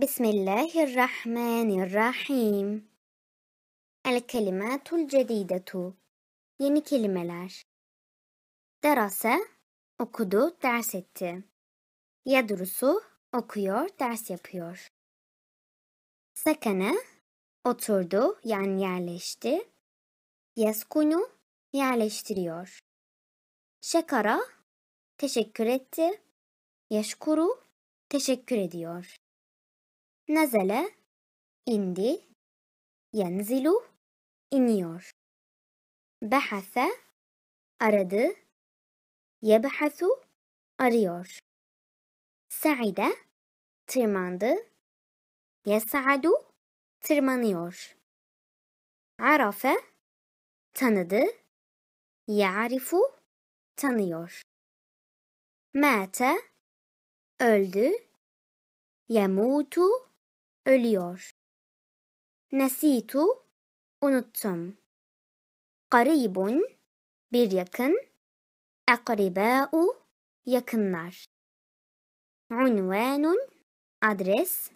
Bismillahirrahmanirrahim. El kelimatul cedidetu. Yeni kelimeler. Derase okudu, ders etti. Yadrusu okuyor, ders yapıyor. Sekene oturdu, yani yerleşti. Yeskunu yerleştiriyor. Şekara teşekkür etti. Yaşkuru. teşekkür ediyor. Nazele indi. Yenzilu iniyor. Behase aradı. Yebehasu arıyor. Saide tırmandı. Yesa'adu tırmanıyor. Arafe tanıdı. Ya'rifu tanıyor. Mate öldü. Yemutu ölüyor. Nesitu unuttum. Karibun bir yakın. Akribâ'u yakınlar. Unvanun adres.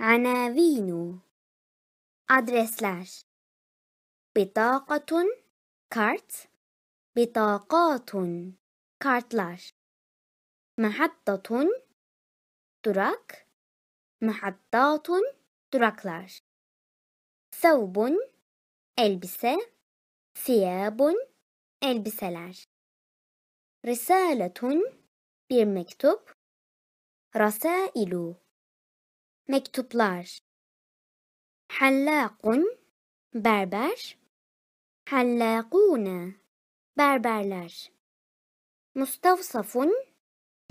Anavinu adresler. Bitaqatun kart. Bitaqatun kartlar. Mahattatun durak. محطات دراكلاش ثوب ألبسة ثياب ألبسلاش رسالة bir mektup رسائل مكتوبلاش حلاق بربر حلاقون بربرلار مستوصف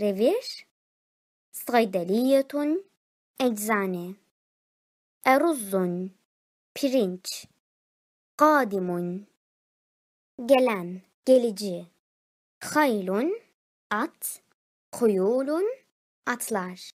ريفيش صيدلية eczane Eruzun, pirinç kadimun gelen gelici haylun at kuyulun atlar